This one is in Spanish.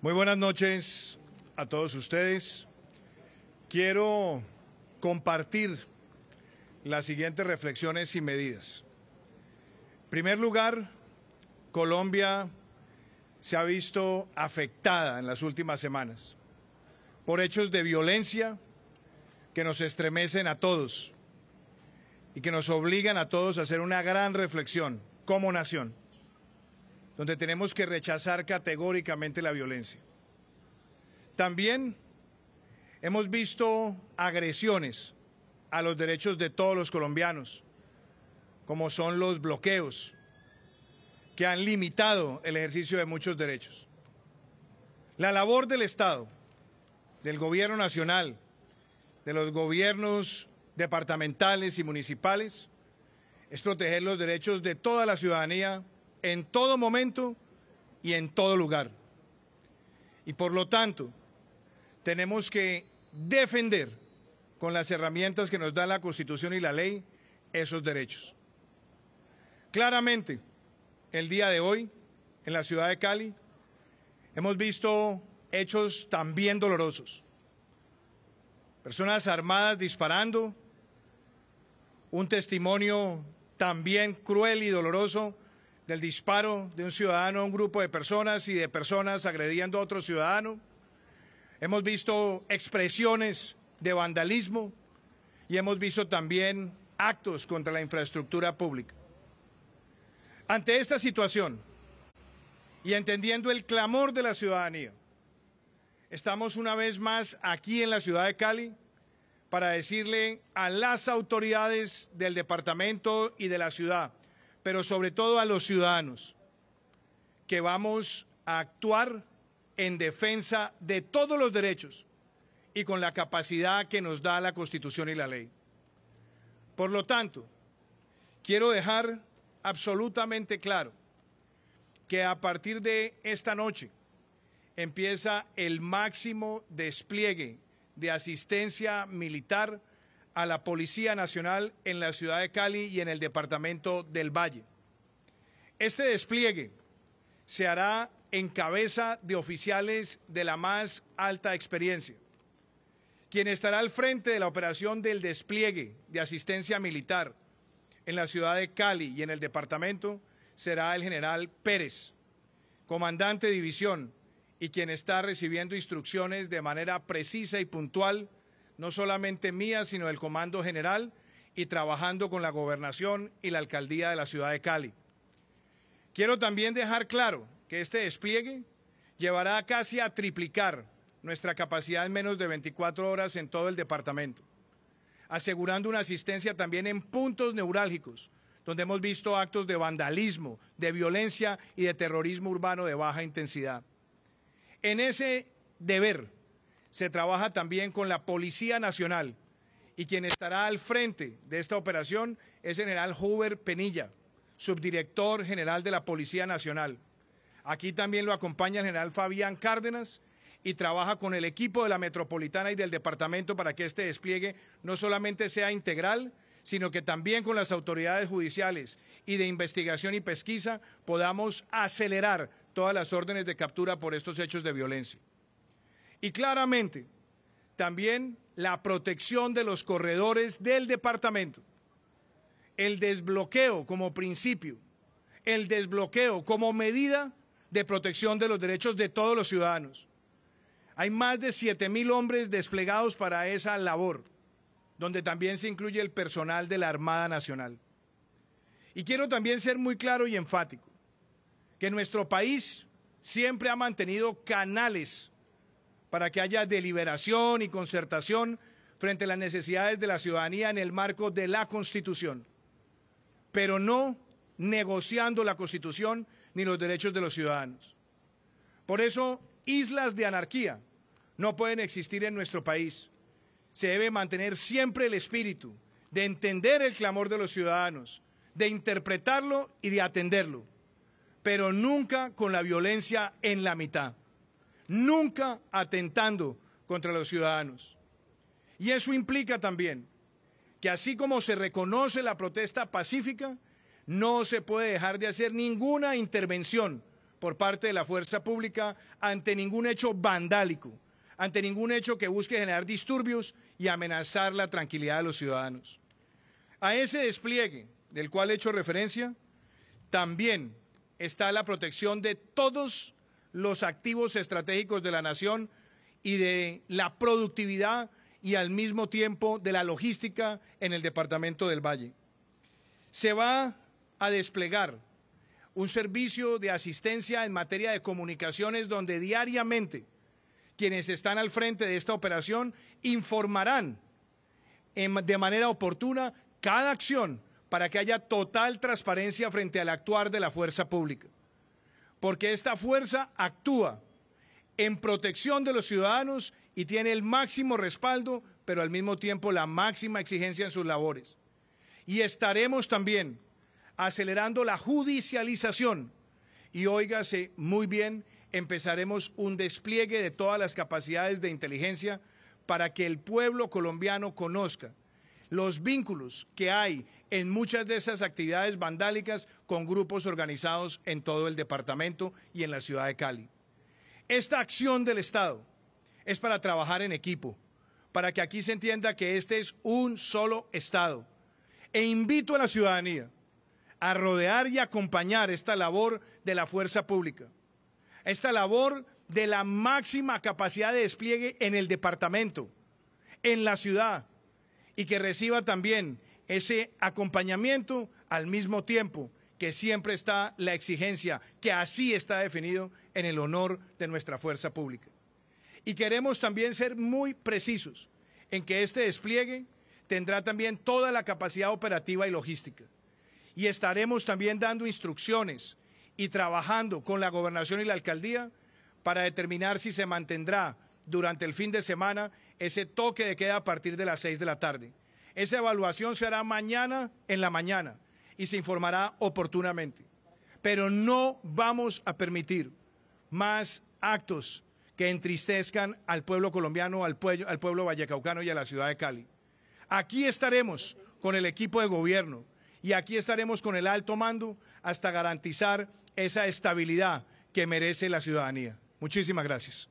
Muy buenas noches a todos ustedes. Quiero compartir las siguientes reflexiones y medidas. En primer lugar, Colombia se ha visto afectada en las últimas semanas por hechos de violencia que nos estremecen a todos y que nos obligan a todos a hacer una gran reflexión como nación donde tenemos que rechazar categóricamente la violencia. También hemos visto agresiones a los derechos de todos los colombianos, como son los bloqueos, que han limitado el ejercicio de muchos derechos. La labor del Estado, del Gobierno Nacional, de los gobiernos departamentales y municipales, es proteger los derechos de toda la ciudadanía en todo momento y en todo lugar. Y por lo tanto, tenemos que defender con las herramientas que nos da la Constitución y la ley esos derechos. Claramente, el día de hoy, en la ciudad de Cali, hemos visto hechos también dolorosos. Personas armadas disparando, un testimonio también cruel y doloroso del disparo de un ciudadano a un grupo de personas y de personas agrediendo a otro ciudadano. Hemos visto expresiones de vandalismo y hemos visto también actos contra la infraestructura pública. Ante esta situación y entendiendo el clamor de la ciudadanía, estamos una vez más aquí en la ciudad de Cali para decirle a las autoridades del departamento y de la ciudad pero sobre todo a los ciudadanos, que vamos a actuar en defensa de todos los derechos y con la capacidad que nos da la Constitución y la ley. Por lo tanto, quiero dejar absolutamente claro que a partir de esta noche empieza el máximo despliegue de asistencia militar a la Policía Nacional en la ciudad de Cali y en el departamento del Valle. Este despliegue se hará en cabeza de oficiales de la más alta experiencia. Quien estará al frente de la operación del despliegue de asistencia militar en la ciudad de Cali y en el departamento será el general Pérez, comandante de división, y quien está recibiendo instrucciones de manera precisa y puntual no solamente mía, sino del Comando General y trabajando con la gobernación y la alcaldía de la ciudad de Cali. Quiero también dejar claro que este despliegue llevará casi a triplicar nuestra capacidad en menos de 24 horas en todo el departamento, asegurando una asistencia también en puntos neurálgicos, donde hemos visto actos de vandalismo, de violencia y de terrorismo urbano de baja intensidad. En ese deber se trabaja también con la Policía Nacional y quien estará al frente de esta operación es general Huber Penilla, subdirector general de la Policía Nacional. Aquí también lo acompaña el general Fabián Cárdenas y trabaja con el equipo de la Metropolitana y del departamento para que este despliegue no solamente sea integral, sino que también con las autoridades judiciales y de investigación y pesquisa podamos acelerar todas las órdenes de captura por estos hechos de violencia. Y claramente, también la protección de los corredores del departamento, el desbloqueo como principio, el desbloqueo como medida de protección de los derechos de todos los ciudadanos. Hay más de mil hombres desplegados para esa labor, donde también se incluye el personal de la Armada Nacional. Y quiero también ser muy claro y enfático, que nuestro país siempre ha mantenido canales para que haya deliberación y concertación frente a las necesidades de la ciudadanía en el marco de la Constitución, pero no negociando la Constitución ni los derechos de los ciudadanos. Por eso, islas de anarquía no pueden existir en nuestro país. Se debe mantener siempre el espíritu de entender el clamor de los ciudadanos, de interpretarlo y de atenderlo, pero nunca con la violencia en la mitad nunca atentando contra los ciudadanos. Y eso implica también que así como se reconoce la protesta pacífica, no se puede dejar de hacer ninguna intervención por parte de la fuerza pública ante ningún hecho vandálico, ante ningún hecho que busque generar disturbios y amenazar la tranquilidad de los ciudadanos. A ese despliegue del cual he hecho referencia, también está la protección de todos los activos estratégicos de la nación y de la productividad y al mismo tiempo de la logística en el departamento del Valle. Se va a desplegar un servicio de asistencia en materia de comunicaciones donde diariamente quienes están al frente de esta operación informarán de manera oportuna cada acción para que haya total transparencia frente al actuar de la fuerza pública porque esta fuerza actúa en protección de los ciudadanos y tiene el máximo respaldo, pero al mismo tiempo la máxima exigencia en sus labores. Y estaremos también acelerando la judicialización. Y óigase muy bien, empezaremos un despliegue de todas las capacidades de inteligencia para que el pueblo colombiano conozca los vínculos que hay en muchas de esas actividades vandálicas con grupos organizados en todo el departamento y en la ciudad de Cali. Esta acción del Estado es para trabajar en equipo, para que aquí se entienda que este es un solo Estado. E invito a la ciudadanía a rodear y acompañar esta labor de la fuerza pública, esta labor de la máxima capacidad de despliegue en el departamento, en la ciudad, y que reciba también ese acompañamiento al mismo tiempo que siempre está la exigencia, que así está definido en el honor de nuestra fuerza pública. Y queremos también ser muy precisos en que este despliegue tendrá también toda la capacidad operativa y logística. Y estaremos también dando instrucciones y trabajando con la gobernación y la alcaldía para determinar si se mantendrá durante el fin de semana ese toque de queda a partir de las seis de la tarde. Esa evaluación se hará mañana en la mañana y se informará oportunamente. Pero no vamos a permitir más actos que entristezcan al pueblo colombiano, al pueblo, al pueblo vallecaucano y a la ciudad de Cali. Aquí estaremos con el equipo de gobierno y aquí estaremos con el alto mando hasta garantizar esa estabilidad que merece la ciudadanía. Muchísimas gracias.